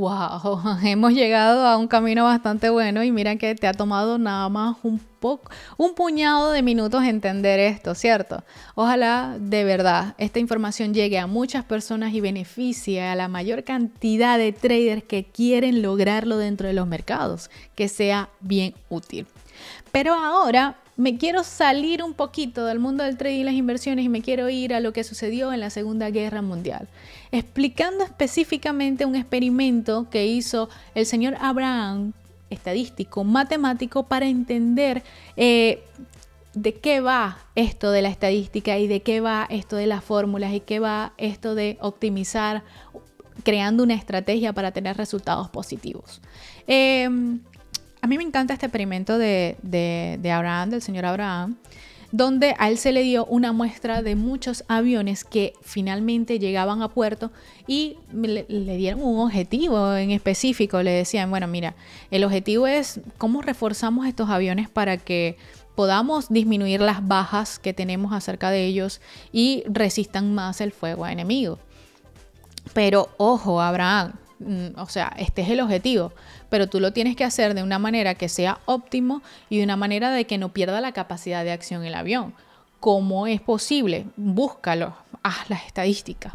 wow, hemos llegado a un camino bastante bueno y mira que te ha tomado nada más un poco, un puñado de minutos entender esto, ¿cierto? Ojalá de verdad esta información llegue a muchas personas y beneficie a la mayor cantidad de traders que quieren lograrlo dentro de los mercados, que sea bien útil. Pero ahora me quiero salir un poquito del mundo del trading y las inversiones y me quiero ir a lo que sucedió en la Segunda Guerra Mundial, explicando específicamente un experimento que hizo el señor Abraham, estadístico, matemático, para entender eh, de qué va esto de la estadística y de qué va esto de las fórmulas y qué va esto de optimizar creando una estrategia para tener resultados positivos. Em, a mí me encanta este experimento de, Abraham, del señor Abraham, donde a él se le dio una muestra de muchos aviones que finalmente llegaban a puerto y le, le, dieron un objetivo en específico. Le decían, bueno, mira, el objetivo es cómo reforzamos estos aviones para que podamos disminuir las bajas que tenemos acerca de ellos y resistan más el fuego enemigo. Pero ojo, Abraham, Mm, o sea, este es el objetivo, pero tú lo tienes que hacer de una manera que sea óptimo y de una manera de que no pierda la capacidad de acción el avión. ¿Cómo es posible? Búscalo, haz las estadísticas.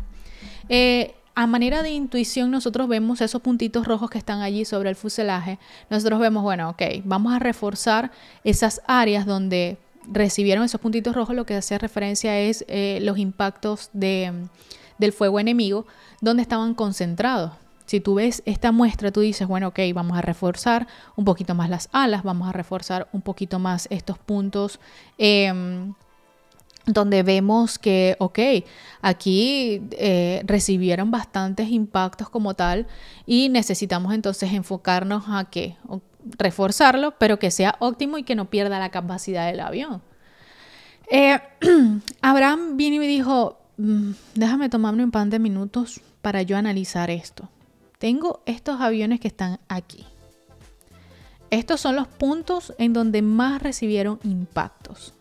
Eh, a manera de intuición nosotros vemos esos puntitos rojos que están allí sobre el fuselaje. Nosotros vemos, bueno, ok, vamos a reforzar esas áreas donde recibieron esos puntitos rojos. Lo que hace referencia es eh, los impactos del fuego enemigo, donde estaban concentrados. Si tú ves esta muestra, tú dices, bueno, ok, vamos a reforzar un poquito más las alas, vamos a reforzar un poquito más estos puntos em, donde vemos que, ok, aquí eh, recibieron bastantes impactos como tal y necesitamos entonces enfocarnos a qué? reforzarlo, pero que sea óptimo y que no pierda la capacidad del avión. Eh, Abraham vino y me dijo, mm, déjame tomarme un par de minutos para yo analizar esto tengo estos aviones que están aquí. Estos son los puntos en donde más recibieron impactos.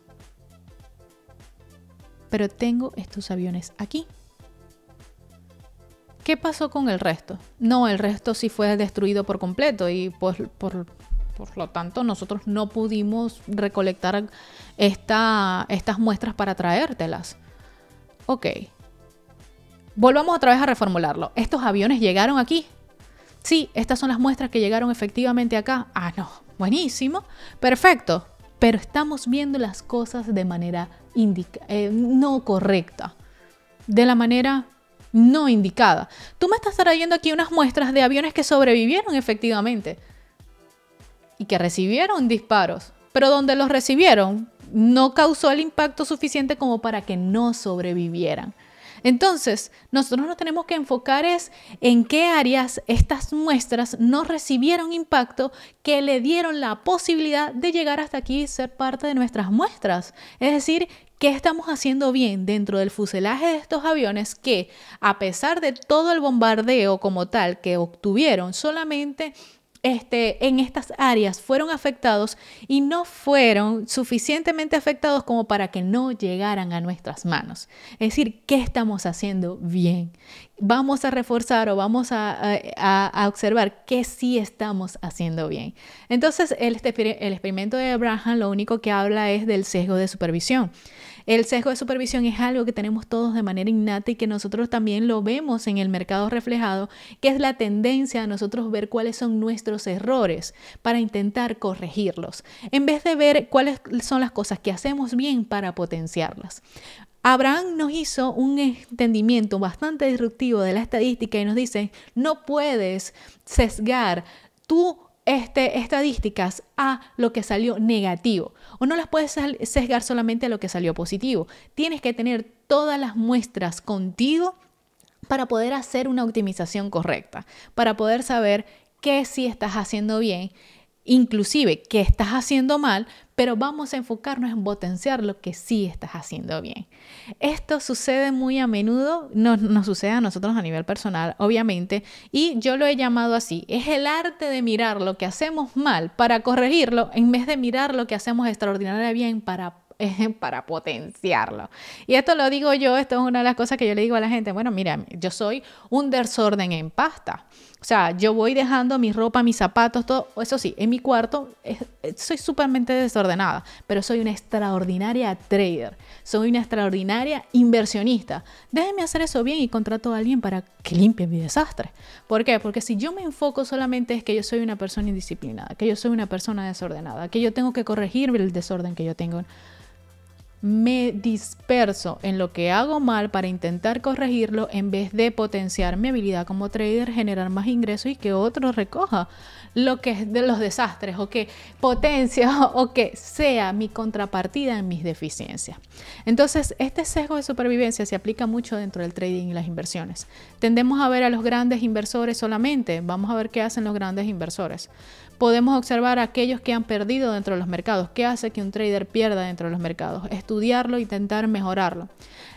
Pero tengo estos aviones aquí. ¿Qué pasó con el resto? No, el resto sí fue destruido por completo y pues, por, por, lo tanto nosotros no pudimos recolectar estas muestras para traértelas. Ok, Volvamos otra vez a reformularlo. ¿Estos aviones llegaron aquí? Sí, estas son las muestras que llegaron efectivamente acá. Ah, no. Buenísimo. Perfecto. Pero estamos viendo las cosas de manera eh, no correcta. De la manera no indicada. Tú me estás trayendo aquí unas muestras de aviones que sobrevivieron efectivamente. Y que recibieron disparos. Pero donde los recibieron no causó el impacto suficiente como para que no sobrevivieran. Entonces, nosotros nos tenemos que enfocar es en qué áreas estas muestras no recibieron impacto que le dieron la posibilidad de llegar hasta aquí y ser parte de nuestras muestras. Es decir, ¿Qué estamos haciendo bien dentro del fuselaje de estos aviones que, a pesar de todo el bombardeo como tal que obtuvieron, solamente este, en estas áreas fueron afectados y no fueron suficientemente afectados como para que no llegaran a nuestras manos. Es decir, ¿qué estamos haciendo bien? Vamos a reforzar o vamos a, observar qué sí estamos haciendo bien. Entonces, el, el experimento de Abraham lo único que habla es del sesgo de supervisión. El sesgo de supervisión es algo que tenemos todos de manera innata y que nosotros también lo vemos en el mercado reflejado, que es la tendencia a nosotros ver cuáles son nuestros errores para intentar corregirlos, en vez de ver cuáles son las cosas que hacemos bien para potenciarlas. Abraham nos hizo un entendimiento bastante disruptivo de la estadística y nos dice, no puedes sesgar tu este, estadísticas a lo que salió negativo. O no las puedes sesgar solamente a lo que salió positivo. Tienes que tener todas las muestras contigo para poder hacer una optimización correcta, para poder saber qué sí estás haciendo bien, inclusive qué estás haciendo mal, pero vamos a enfocarnos en potenciar lo que sí estás haciendo bien. Esto sucede muy a menudo, nos, sucede a nosotros a nivel personal, obviamente, y yo lo he llamado así, es el arte de mirar lo que hacemos mal para corregirlo en vez de mirar lo que hacemos extraordinariamente bien para para potenciarlo. Y esto lo digo yo, esto es una de las cosas que yo le digo a la gente, bueno, mira, yo soy un desorden en pasta. O sea, yo voy dejando mi ropa, mis zapatos, todo, eso sí, en mi cuarto eh, soy supermente desordenada, pero soy una extraordinaria trader, soy una extraordinaria inversionista. Déjenme hacer eso bien y contrato a alguien para que limpie mi desastre. ¿Por qué? Porque si yo me enfoco solamente es que yo soy una persona indisciplinada, que yo soy una persona desordenada, que yo tengo que corregir el desorden que yo tengo me disperso en lo que hago mal para intentar corregirlo en vez de potenciar mi habilidad como trader, generar más ingresos y que otro recoja lo que es de los desastres o que potencia o que sea mi contrapartida en mis deficiencias. Entonces, este sesgo de supervivencia se aplica mucho dentro del trading y las inversiones. Tendemos a ver a los grandes inversores solamente, vamos a ver qué hacen los grandes inversores podemos observar a aquellos que han perdido dentro de los mercados. ¿Qué hace que un trader pierda dentro de los mercados? estudiarlo, intentar mejorarlo.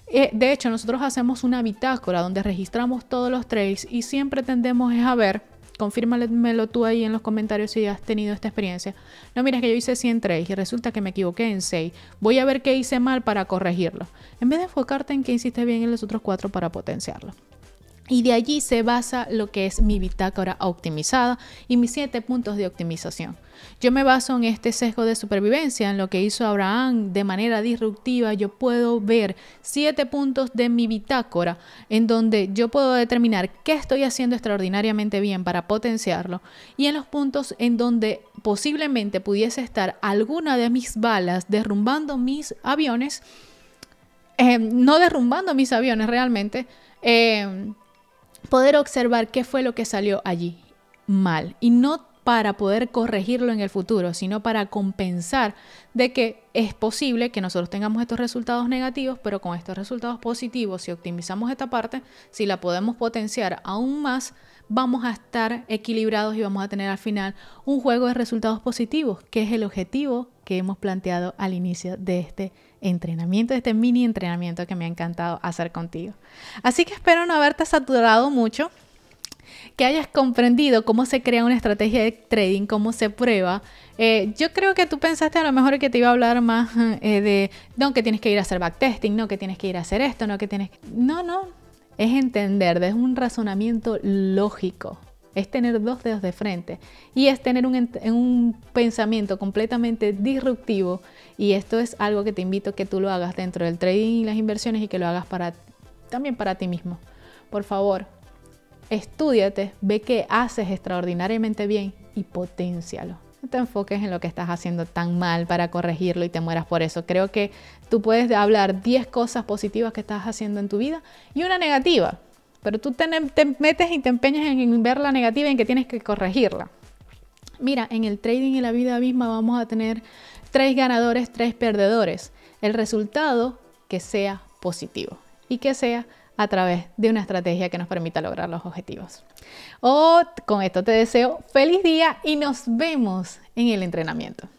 Eh, de hecho, nosotros hacemos una bitácora donde registramos todos los trails y siempre tendemos es a ver, lo tú ahí en los comentarios si has tenido esta experiencia. No, mira, que yo hice 100 trades y resulta que me equivoqué en 6. Voy a ver qué hice mal para corregirlo. En vez de enfocarte en qué hiciste bien en los otros 4 para potenciarlo. Y de allí se basa lo que es mi bitácora optimizada y mis siete puntos de optimización. Yo me baso en este sesgo de supervivencia, en lo que hizo Abraham de manera disruptiva. Yo puedo ver siete puntos de mi bitácora en donde yo puedo determinar qué estoy haciendo extraordinariamente bien para potenciarlo y en los puntos en donde posiblemente pudiese estar alguna de mis balas derrumbando mis aviones, eh, no derrumbando mis aviones realmente. Eh, poder observar qué fue lo que salió allí mal y no para poder corregirlo en el futuro, sino para compensar de que es posible que nosotros tengamos estos resultados negativos, pero con estos resultados positivos, si optimizamos esta parte, si la podemos potenciar aún más, vamos a estar equilibrados y vamos a tener al final un juego de resultados positivos, que es el objetivo que hemos planteado al inicio de este entrenamiento, de este mini entrenamiento que me ha encantado hacer contigo. Así que espero no haberte saturado mucho, que hayas comprendido cómo se crea una estrategia de trading, cómo se prueba. Eh, yo creo que tú pensaste a lo mejor que te iba a hablar más eh, de, no, que tienes que ir a hacer backtesting, no, que tienes que ir a hacer esto, no, que tienes No, no, es entender, es un razonamiento lógico es tener dos dedos de frente y es tener un, un pensamiento completamente disruptivo y esto es algo que te invito a que tú lo hagas dentro del trading y las inversiones y que lo hagas también para ti mismo. Por favor, estudiate, ve qué haces extraordinariamente bien y potencialo. No te enfoques en lo que estás haciendo tan mal para corregirlo y te mueras por eso. Creo que tú puedes hablar 10 cosas positivas que estás haciendo en tu vida y una negativa. Pero tú te, metes y te empeñas en, ver la negativa y en que tienes que corregirla. Mira, en el trading y la vida misma vamos a tener tres ganadores, tres perdedores. El resultado que sea positivo y que sea a través de una estrategia que nos permita lograr los objetivos. Oh, con esto te deseo feliz día y nos vemos en el entrenamiento.